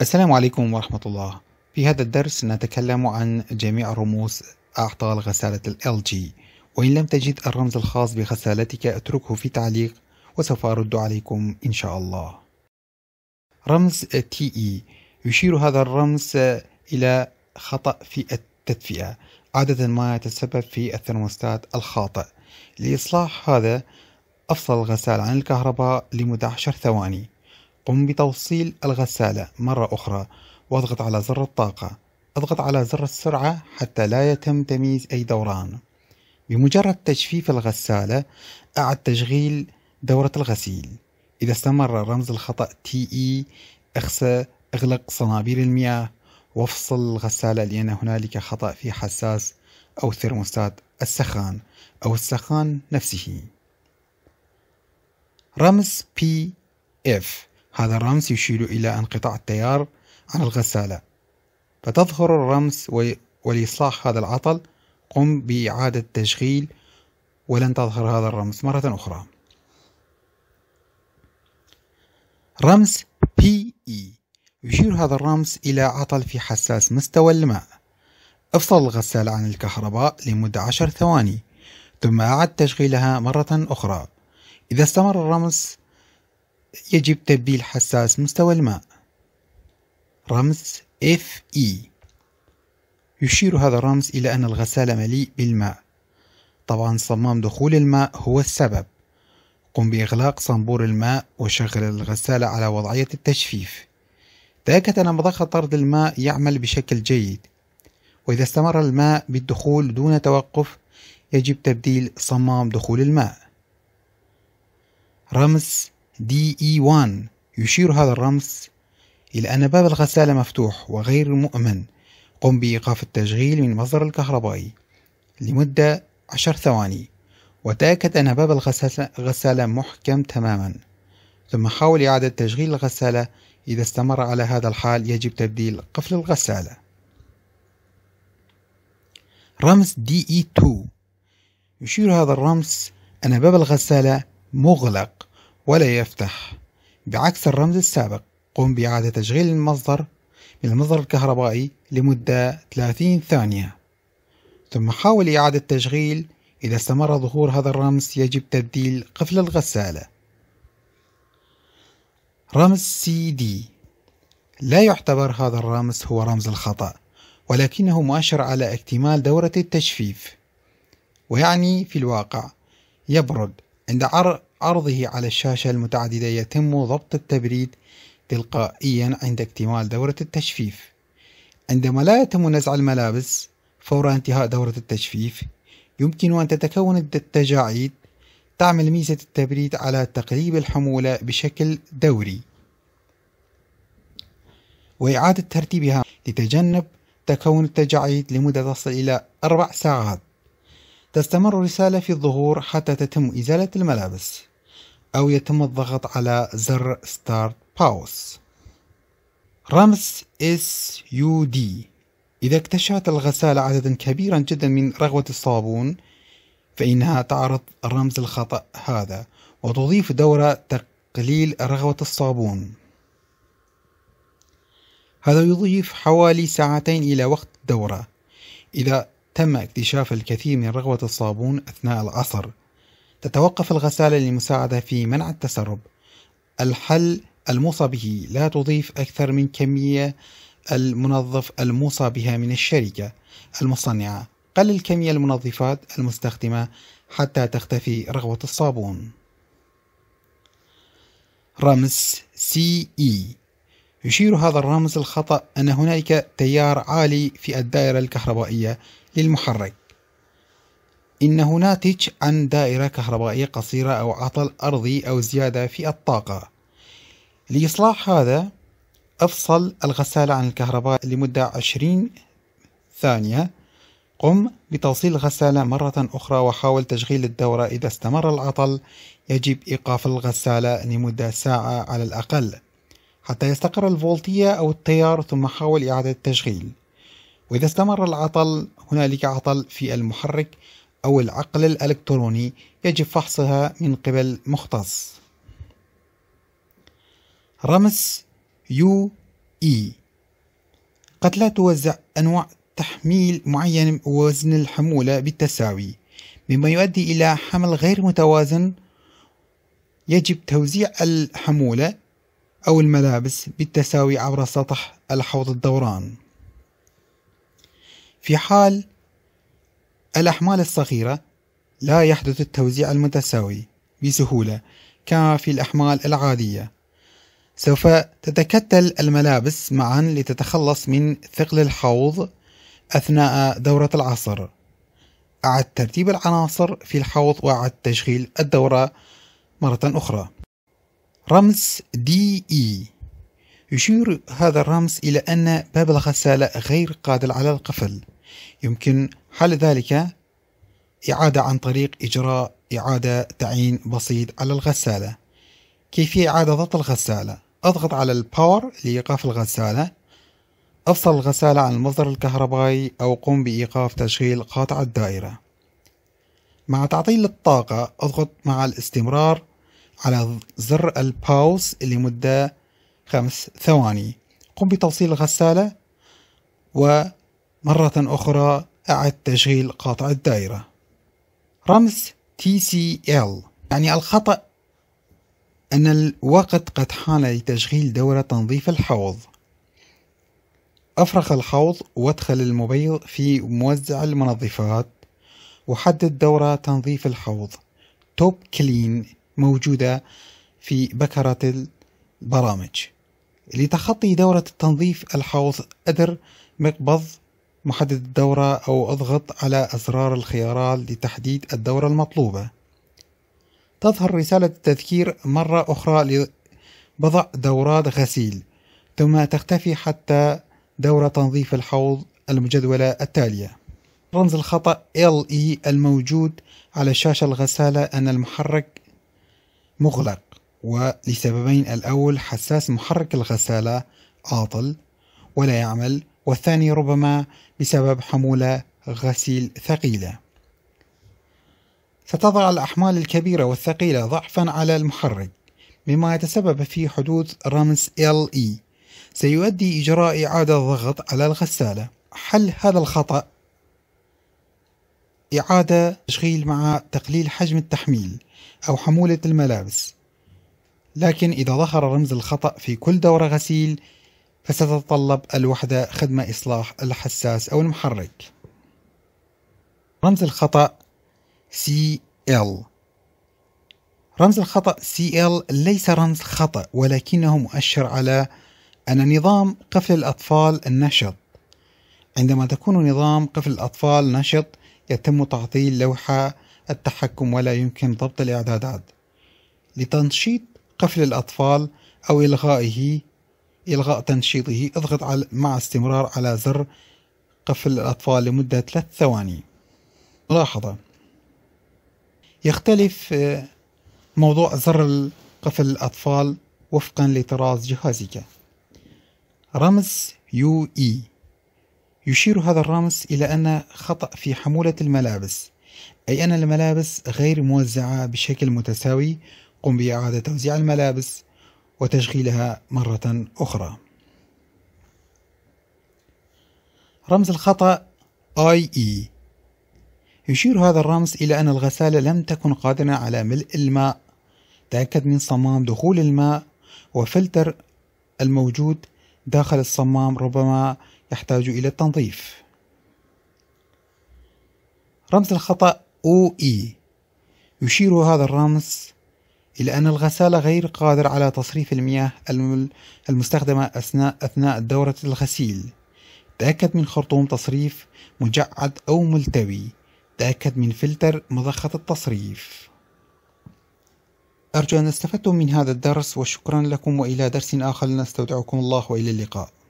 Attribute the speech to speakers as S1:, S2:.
S1: السلام عليكم ورحمة الله في هذا الدرس نتكلم عن جميع رموز أعطال غسالة ال جي وإن لم تجد الرمز الخاص بغسالتك اتركه في تعليق وسوف أرد عليكم إن شاء الله رمز تي إي e. يشير هذا الرمز إلى خطأ في التدفئة عادة ما يتسبب في الثرموستات الخاطئ لإصلاح هذا أفصل الغسالة عن الكهرباء لمدة عشر ثواني قم بتوصيل الغسالة مرة أخرى واضغط على زر الطاقة اضغط على زر السرعة حتى لا يتم تمييز أي دوران بمجرد تجفيف الغسالة أعد تشغيل دورة الغسيل إذا استمر رمز الخطأ TE اخسى اغلق صنابير المياه وافصل الغسالة لأن هنالك خطأ في حساس أو ثرموستات السخان أو السخان نفسه رمز PF هذا الرمز يشير إلى انقطاع التيار عن الغسالة فتظهر الرمز ولإصلاح هذا العطل قم بإعادة تشغيل ولن تظهر هذا الرمز مرة أخرى رمز PE يشير هذا الرمز إلى عطل في حساس مستوى الماء افصل الغسالة عن الكهرباء لمدة عشر ثواني ثم أعد تشغيلها مرة أخرى إذا استمر الرمز يجب تبديل حساس مستوى الماء رمز FE يشير هذا الرمز إلى أن الغسالة مليء بالماء طبعا صمام دخول الماء هو السبب قم بإغلاق صنبور الماء وشغل الغسالة على وضعية التجفيف تأكد أن مضخ طرد الماء يعمل بشكل جيد وإذا استمر الماء بالدخول دون توقف يجب تبديل صمام دخول الماء رمز دي اي 1 يشير هذا الرمز إلى أن باب الغسالة مفتوح وغير مؤمن قم بإيقاف التشغيل من مصدر الكهربائي لمدة عشر ثواني وتأكد أن باب الغسالة محكم تماما ثم حاول إعادة تشغيل الغسالة إذا استمر على هذا الحال يجب تبديل قفل الغسالة رمز DE2 يشير هذا الرمز أن باب الغسالة مغلق ولا يفتح بعكس الرمز السابق قم بإعادة تشغيل المصدر من المصدر الكهربائي لمدة 30 ثانية ثم حاول إعادة تشغيل إذا استمر ظهور هذا الرمز يجب تبديل قفل الغسالة رمز سي دي لا يعتبر هذا الرمز هو رمز الخطأ ولكنه مؤشر على اكتمال دورة التجفيف ويعني في الواقع يبرد عند عرضه على الشاشة المتعددة يتم ضبط التبريد تلقائيا عند اكتمال دورة التجفيف عندما لا يتم نزع الملابس فور انتهاء دورة التجفيف يمكن أن تتكون التجاعيد تعمل ميزة التبريد على تقليب الحمولة بشكل دوري وإعادة ترتيبها لتجنب تكون التجاعيد لمدة تصل إلى أربع ساعات تستمر الرسالة في الظهور حتى تتم إزالة الملابس أو يتم الضغط على زر Start Pause رمز SUD إذا اكتشفت الغسالة عددا كبيرا جدا من رغوة الصابون فإنها تعرض رمز الخطأ هذا وتضيف دورة تقليل رغوة الصابون هذا يضيف حوالي ساعتين إلى وقت الدورة إذا تم اكتشاف الكثير من رغوة الصابون أثناء العصر تتوقف الغسالة للمساعدة في منع التسرب الحل الموصى به لا تضيف أكثر من كمية المنظف الموصى بها من الشركة المصنعة قلل كمية المنظفات المستخدمة حتى تختفي رغوة الصابون رمز سي اي e. يشير هذا الرمز الخطأ أن هنالك تيار عالي في الدائرة الكهربائية للمحرك إنه ناتج عن دائرة كهربائية قصيرة أو عطل أرضي أو زيادة في الطاقة لإصلاح هذا افصل الغسالة عن الكهرباء لمدة 20 ثانية قم بتوصيل الغسالة مرة أخرى وحاول تشغيل الدورة إذا استمر العطل يجب إيقاف الغسالة لمدة ساعة على الأقل حتى يستقر الفولتية أو التيار ثم حاول إعادة التشغيل وإذا استمر العطل هنالك عطل في المحرك أو العقل الإلكتروني يجب فحصها من قبل مختص رمز يو إي قد لا توزع أنواع تحميل معين ووزن الحمولة بالتساوي مما يؤدي إلى حمل غير متوازن يجب توزيع الحمولة أو الملابس بالتساوي عبر سطح الحوض الدوران في حال الأحمال الصغيرة لا يحدث التوزيع المتساوي بسهولة كما في الأحمال العادية سوف تتكتل الملابس معا لتتخلص من ثقل الحوض أثناء دورة العصر أعد ترتيب العناصر في الحوض وأعد تشغيل الدورة مرة أخرى رمز دي إي e. يشير هذا الرمز إلى أن باب الغسالة غير قادر على القفل يمكن حل ذلك إعادة عن طريق إجراء إعادة تعيين بسيط على الغسالة كيفية إعادة ضبط الغسالة أضغط على الباور لإيقاف الغسالة أفصل الغسالة عن المصدر الكهربائي أو قم بإيقاف تشغيل قاطع الدائرة مع تعطيل الطاقة أضغط مع الاستمرار على زر الباوس لمدة خمس ثواني قم بتوصيل الغسالة ومرة أخرى أعد تشغيل قاطع الدائرة رمز TCL يعني الخطأ أن الوقت قد حان لتشغيل دورة تنظيف الحوض أفرغ الحوض وادخل المبيض في موزع المنظفات وحدد دورة تنظيف الحوض توب كلين موجودة في بكرة البرامج لتخطي دورة التنظيف الحوض أدر مقبض محدد الدورة أو اضغط على أزرار الخيارات لتحديد الدورة المطلوبة تظهر رسالة التذكير مرة أخرى لبضع دورات غسيل ثم تختفي حتى دورة تنظيف الحوض المجدولة التالية رمز الخطأ LE الموجود على شاشة الغسالة أن المحرك مغلق ولسببين الأول حساس محرك الغسالة عاطل ولا يعمل والثاني ربما بسبب حمولة غسيل ثقيلة ستضع الأحمال الكبيرة والثقيلة ضعفا على المحرك مما يتسبب في حدوث رمز LE سيؤدي إجراء إعادة ضغط على الغسالة حل هذا الخطأ إعادة تشغيل مع تقليل حجم التحميل أو حمولة الملابس لكن إذا ظهر رمز الخطأ في كل دورة غسيل فستتطلب الوحدة خدمة إصلاح الحساس أو المحرك رمز الخطأ CL رمز الخطأ CL ليس رمز خطأ ولكنه مؤشر على أن نظام قفل الأطفال النشط عندما تكون نظام قفل الأطفال نشط يتم تعطيل لوحة التحكم ولا يمكن ضبط الإعدادات لتنشيط قفل الأطفال أو إلغائه إلغاء تنشيطه اضغط على مع استمرار على زر قفل الأطفال لمدة ثلاث ثواني ملاحظة يختلف آه، موضوع زر قفل الأطفال وفقا لطراز جهازك رمز يو إي يشير هذا الرمز إلى أن خطأ في حمولة الملابس أي أن الملابس غير موزعة بشكل متساوي قم بإعادة توزيع الملابس وتشغيلها مرة أخرى رمز الخطأ IE يشير هذا الرمز إلى أن الغسالة لم تكن قادرة على ملء الماء تأكد من صمام دخول الماء وفلتر الموجود داخل الصمام ربما يحتاج إلى التنظيف رمز الخطأ اي يشير هذا الرمز إلى أن الغسالة غير قادر على تصريف المياه المستخدمة أثناء أثناء دورة الغسيل تأكد من خرطوم تصريف مجعد أو ملتوي تأكد من فلتر مضخة التصريف أرجو أن استفدتم من هذا الدرس وشكرا لكم وإلى درس آخر نستودعكم الله وإلى اللقاء